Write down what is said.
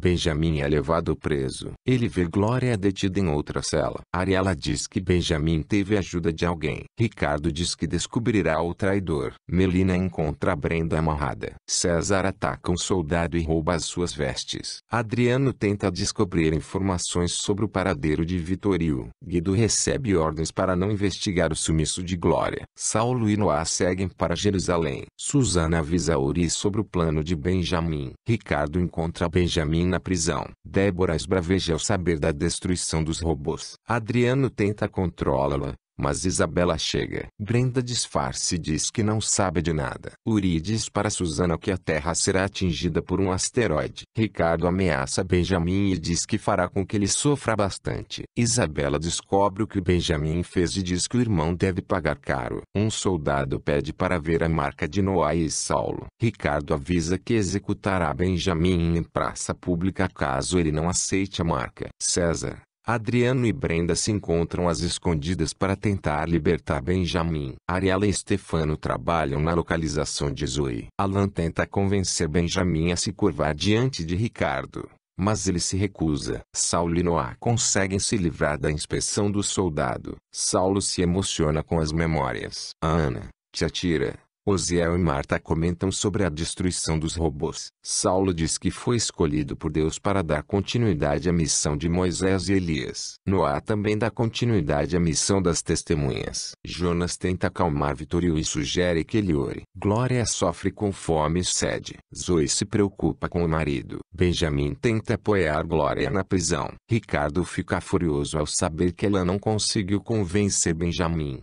Benjamin é levado preso. Ele vê Glória é detida em outra cela. Ariela diz que Benjamin teve ajuda de alguém. Ricardo diz que descobrirá o traidor. Melina encontra Brenda amarrada. César ataca um soldado e rouba as suas vestes. Adriano tenta descobrir informações sobre o paradeiro de Vitorio. Guido recebe ordens para não investigar o sumiço de Glória. Saulo e Noah seguem para Jerusalém. Susana avisa Ori sobre o plano de Benjamin. Ricardo encontra Benjamin na prisão. Débora esbraveja ao saber da destruição dos robôs. Adriano tenta controlá-la, mas Isabela chega. Brenda disfarce e diz que não sabe de nada. Uri diz para Susana que a Terra será atingida por um asteroide. Ricardo ameaça Benjamin e diz que fará com que ele sofra bastante. Isabela descobre o que Benjamin fez e diz que o irmão deve pagar caro. Um soldado pede para ver a marca de Noé e Saulo. Ricardo avisa que executará Benjamin em praça pública caso ele não aceite a marca. César, Adriano e Brenda se encontram às escondidas para tentar libertar Benjamin. Ariela e Stefano trabalham na localização de Zoe. Alan tenta convencer Benjamin a se curvar diante de Ricardo, mas ele se recusa. Saulo e Noah conseguem se livrar da inspeção do soldado. Saulo se emociona com as memórias. A Ana, te atira. Osiel e Marta comentam sobre a destruição dos robôs. Saulo diz que foi escolhido por Deus para dar continuidade à missão de Moisés e Elias. Noá também dá continuidade à missão das testemunhas. Jonas tenta acalmar Vitorio e sugere que ele ore. Glória sofre com fome e sede. Zoe se preocupa com o marido. Benjamin tenta apoiar Glória na prisão. Ricardo fica furioso ao saber que ela não conseguiu convencer Benjamin.